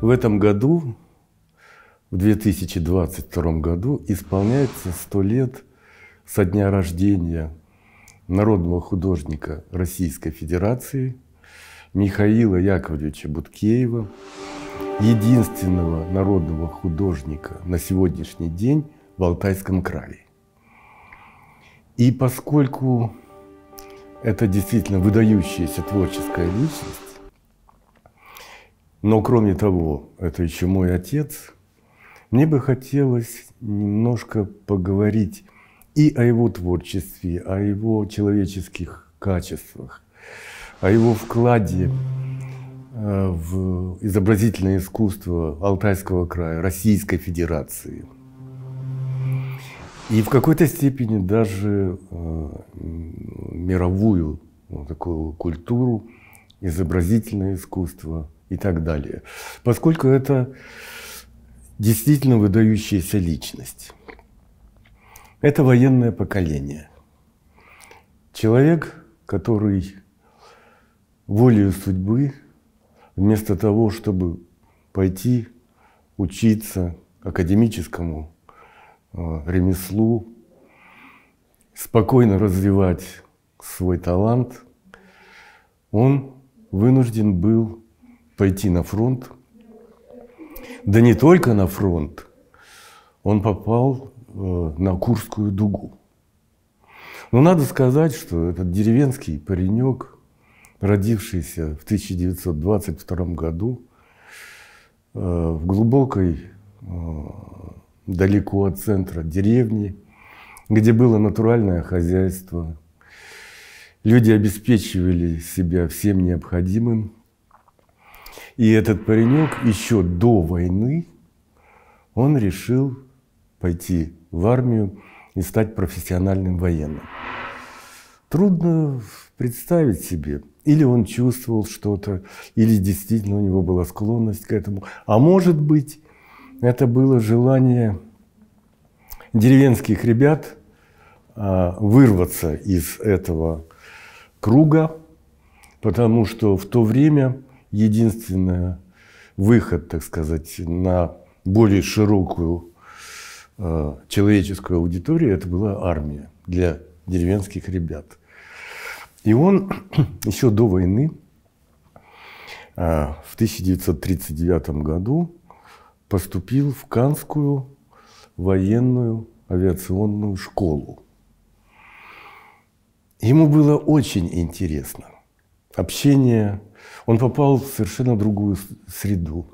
В этом году, в 2022 году, исполняется 100 лет со дня рождения народного художника Российской Федерации Михаила Яковлевича Буткеева, единственного народного художника на сегодняшний день в Алтайском крае. И поскольку это действительно выдающаяся творческая личность, но кроме того, это еще мой отец, мне бы хотелось немножко поговорить и о его творчестве, о его человеческих качествах, о его вкладе э, в изобразительное искусство Алтайского края, Российской Федерации. И в какой-то степени даже э, мировую ну, такую культуру, изобразительное искусство – и так далее. Поскольку это действительно выдающаяся личность. Это военное поколение. Человек, который волею судьбы, вместо того, чтобы пойти учиться академическому э, ремеслу, спокойно развивать свой талант, он вынужден был пойти на фронт. Да не только на фронт. Он попал э, на Курскую дугу. Но надо сказать, что этот деревенский паренек, родившийся в 1922 году, э, в глубокой, э, далеко от центра деревни, где было натуральное хозяйство, люди обеспечивали себя всем необходимым, и этот паренек еще до войны, он решил пойти в армию и стать профессиональным военным. Трудно представить себе. Или он чувствовал что-то, или действительно у него была склонность к этому. А может быть, это было желание деревенских ребят а, вырваться из этого круга, потому что в то время единственный выход, так сказать, на более широкую э, человеческую аудиторию, это была армия для деревенских ребят. И он еще до войны, э, в 1939 году, поступил в Канскую военную авиационную школу. Ему было очень интересно общение он попал в совершенно другую среду.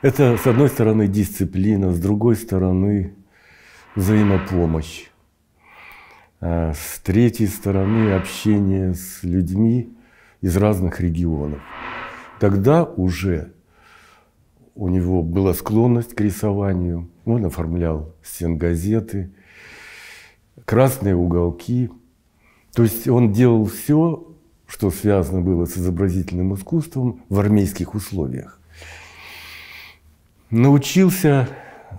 Это, с одной стороны, дисциплина, с другой стороны, взаимопомощь. А с третьей стороны, общение с людьми из разных регионов. Тогда уже у него была склонность к рисованию. Он оформлял стенгазеты, красные уголки. То есть он делал все, что связано было с изобразительным искусством в армейских условиях. Научился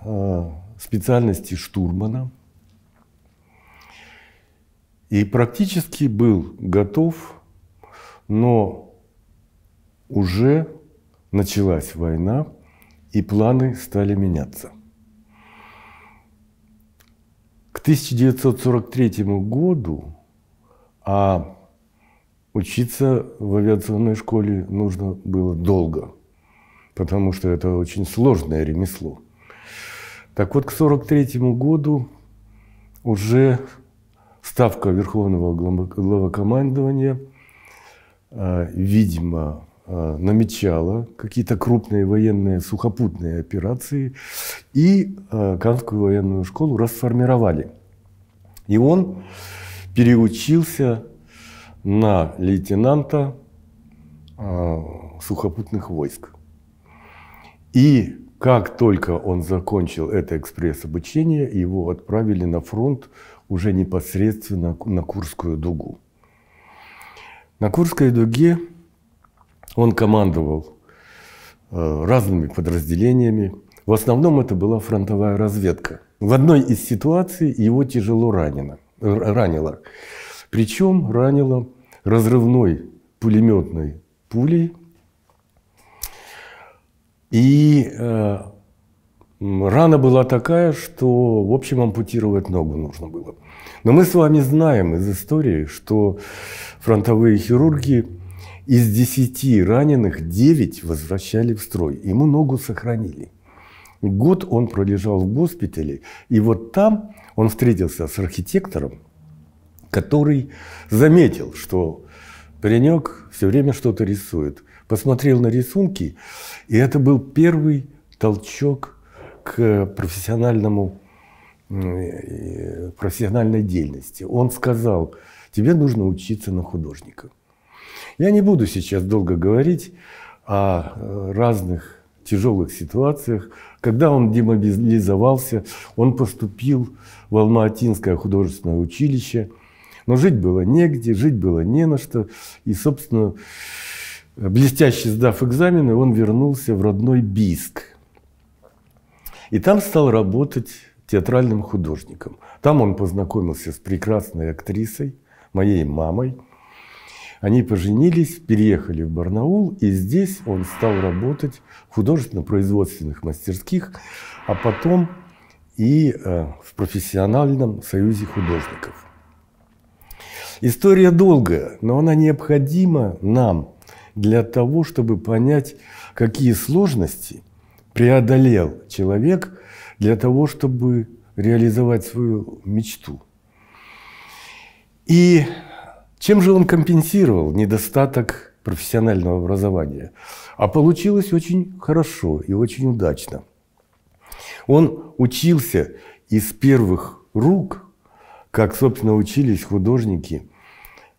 э, специальности штурмана и практически был готов, но уже началась война, и планы стали меняться. К 1943 году, а Учиться в авиационной школе нужно было долго, потому что это очень сложное ремесло. Так вот, к 1943 году уже ставка Верховного главокомандования, а, видимо, а, намечала какие-то крупные военные сухопутные операции, и а, Канскую военную школу расформировали. И он переучился на лейтенанта э, сухопутных войск. И как только он закончил это экспресс-обучение, его отправили на фронт уже непосредственно на Курскую дугу. На Курской дуге он командовал э, разными подразделениями. В основном это была фронтовая разведка. В одной из ситуаций его тяжело ранено, ранило. Причем ранило разрывной пулеметной пулей. И э, рана была такая, что, в общем, ампутировать ногу нужно было. Но мы с вами знаем из истории, что фронтовые хирурги из 10 раненых 9 возвращали в строй. Ему ногу сохранили. Год он пролежал в госпитале, и вот там он встретился с архитектором, который заметил, что паренек все время что-то рисует. Посмотрел на рисунки, и это был первый толчок к профессиональному, э, профессиональной деятельности. Он сказал, тебе нужно учиться на художника. Я не буду сейчас долго говорить о э, разных тяжелых ситуациях. Когда он демобилизовался, он поступил в Алма-Атинское художественное училище – но жить было негде, жить было не на что. И, собственно, блестяще сдав экзамены, он вернулся в родной Биск. И там стал работать театральным художником. Там он познакомился с прекрасной актрисой, моей мамой. Они поженились, переехали в Барнаул, и здесь он стал работать в художественно-производственных мастерских, а потом и э, в профессиональном союзе художников. История долгая, но она необходима нам для того, чтобы понять, какие сложности преодолел человек для того, чтобы реализовать свою мечту. И чем же он компенсировал недостаток профессионального образования? А получилось очень хорошо и очень удачно. Он учился из первых рук как, собственно, учились художники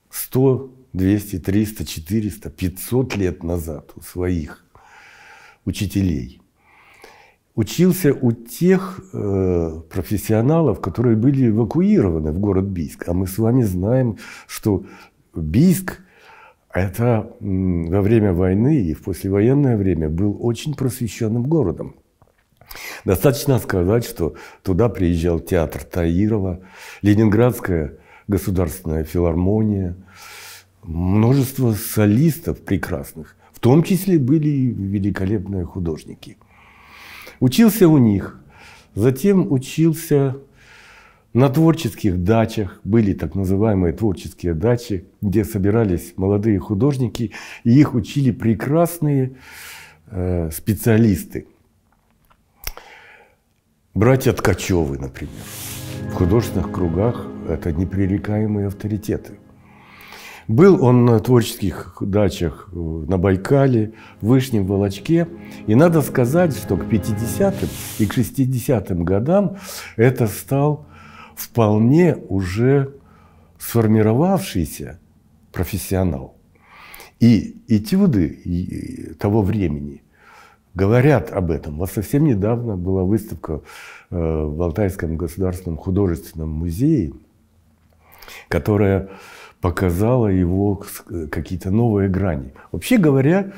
100, 200, 300, 400, 500 лет назад у своих учителей. Учился у тех э, профессионалов, которые были эвакуированы в город Бийск. А мы с вами знаем, что Бийск это во время войны и в послевоенное время был очень просвещенным городом. Достаточно сказать, что туда приезжал театр Таирова, Ленинградская государственная филармония, множество солистов прекрасных, в том числе были великолепные художники. Учился у них, затем учился на творческих дачах, были так называемые творческие дачи, где собирались молодые художники, и их учили прекрасные э, специалисты – Братья Ткачевы, например. В художественных кругах это непререкаемые авторитеты. Был он на творческих дачах э, на Байкале, в Вышнем Волочке. И надо сказать, что к 50-м и к 60-м годам это стал вполне уже сформировавшийся профессионал. И этюды того времени говорят об этом. Вот совсем недавно была выставка э, в Алтайском государственном художественном музее, которая показала его э, какие-то новые грани. Вообще говоря,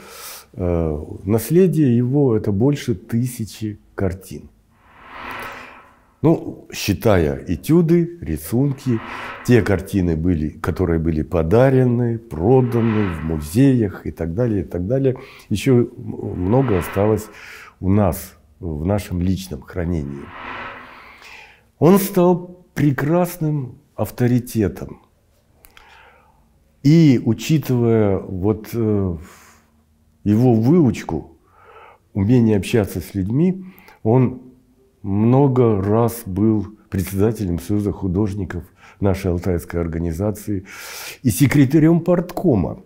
э, наследие его – это больше тысячи картин. Ну, считая этюды, рисунки, те картины, были, которые были подарены, проданы в музеях и так далее, и так далее, еще много осталось у нас, в нашем личном хранении. Он стал прекрасным авторитетом. И учитывая вот э, его выучку, умение общаться с людьми, он много раз был председателем Союза художников нашей алтайской организации и секретарем парткома.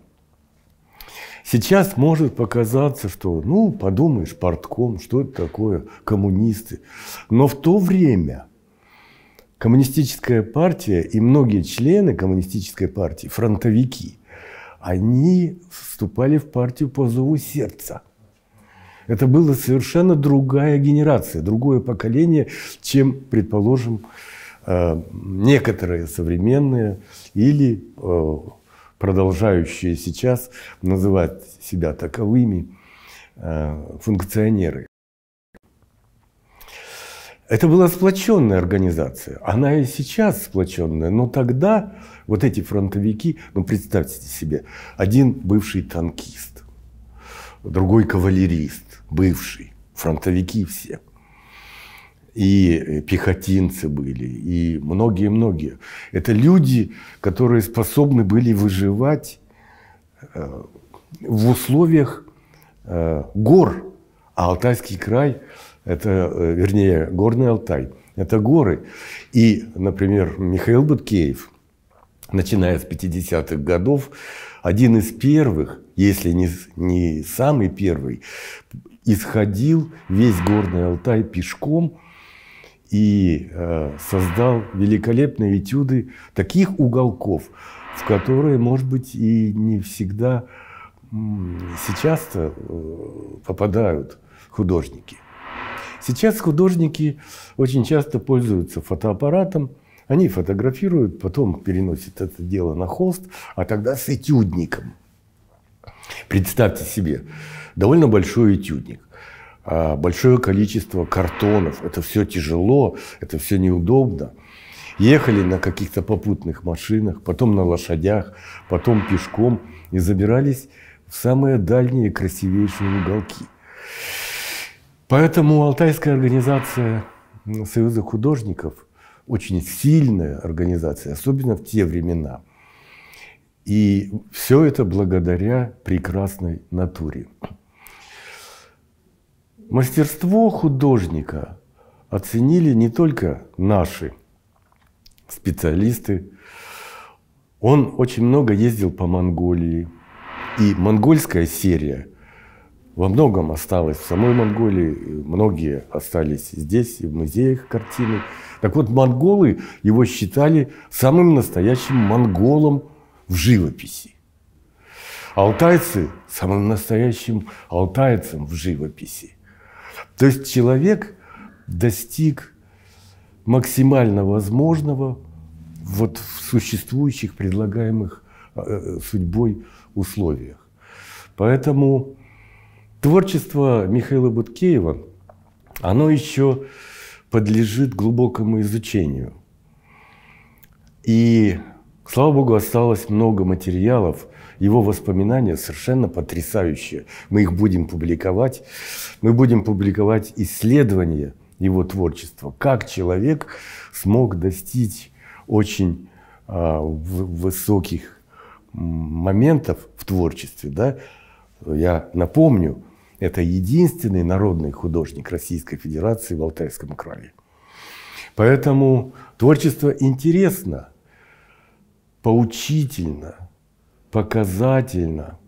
Сейчас может показаться, что, ну, подумаешь, портком, что это такое, коммунисты. Но в то время коммунистическая партия и многие члены коммунистической партии, фронтовики, они вступали в партию по зову сердца – это была совершенно другая генерация, другое поколение, чем, предположим, э, некоторые современные или э, продолжающие сейчас называть себя таковыми э, функционеры. Это была сплоченная организация. Она и сейчас сплоченная, но тогда вот эти фронтовики, ну представьте себе, один бывший танкист, другой кавалерист, бывший, фронтовики все. И э, пехотинцы были, и многие-многие. Это люди, которые способны были выживать э, в условиях э, гор. А Алтайский край, это, вернее, горный Алтай, это горы. И, например, Михаил Буткеев, начиная с 50-х годов, один из первых, если не, не самый первый, исходил весь горный Алтай пешком и э, создал великолепные этюды таких уголков, в которые, может быть, и не всегда сейчас то э, попадают художники. Сейчас художники очень часто пользуются фотоаппаратом, они фотографируют, потом переносят это дело на холст, а тогда с этюдником. Представьте себе, довольно большой этюдник. А, большое количество картонов. Это все тяжело, это все неудобно. Ехали на каких-то попутных машинах, потом на лошадях, потом пешком и забирались в самые дальние красивейшие уголки. Поэтому Алтайская организация Союза художников очень сильная организация, особенно в те времена. И все это благодаря прекрасной натуре. Мастерство художника оценили не только наши специалисты. Он очень много ездил по Монголии. И монгольская серия во многом осталась в самой Монголии. Многие остались здесь, в музеях картины. Так вот, монголы его считали самым настоящим монголом в живописи. Алтайцы – самым настоящим алтайцем в живописи – то есть человек достиг максимально возможного вот в существующих, предлагаемых э, э, судьбой условиях. Поэтому творчество Михаила Буткеева, оно еще подлежит глубокому изучению. И Слава Богу, осталось много материалов. Его воспоминания совершенно потрясающие. Мы их будем публиковать. Мы будем публиковать исследования его творчества. Как человек смог достичь очень а, высоких моментов в творчестве. Да? Я напомню, это единственный народный художник Российской Федерации в Алтайском крае. Поэтому творчество интересно – поучительно, показательно,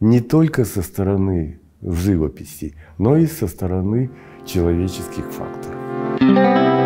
не только со стороны живописи, но и со стороны человеческих факторов.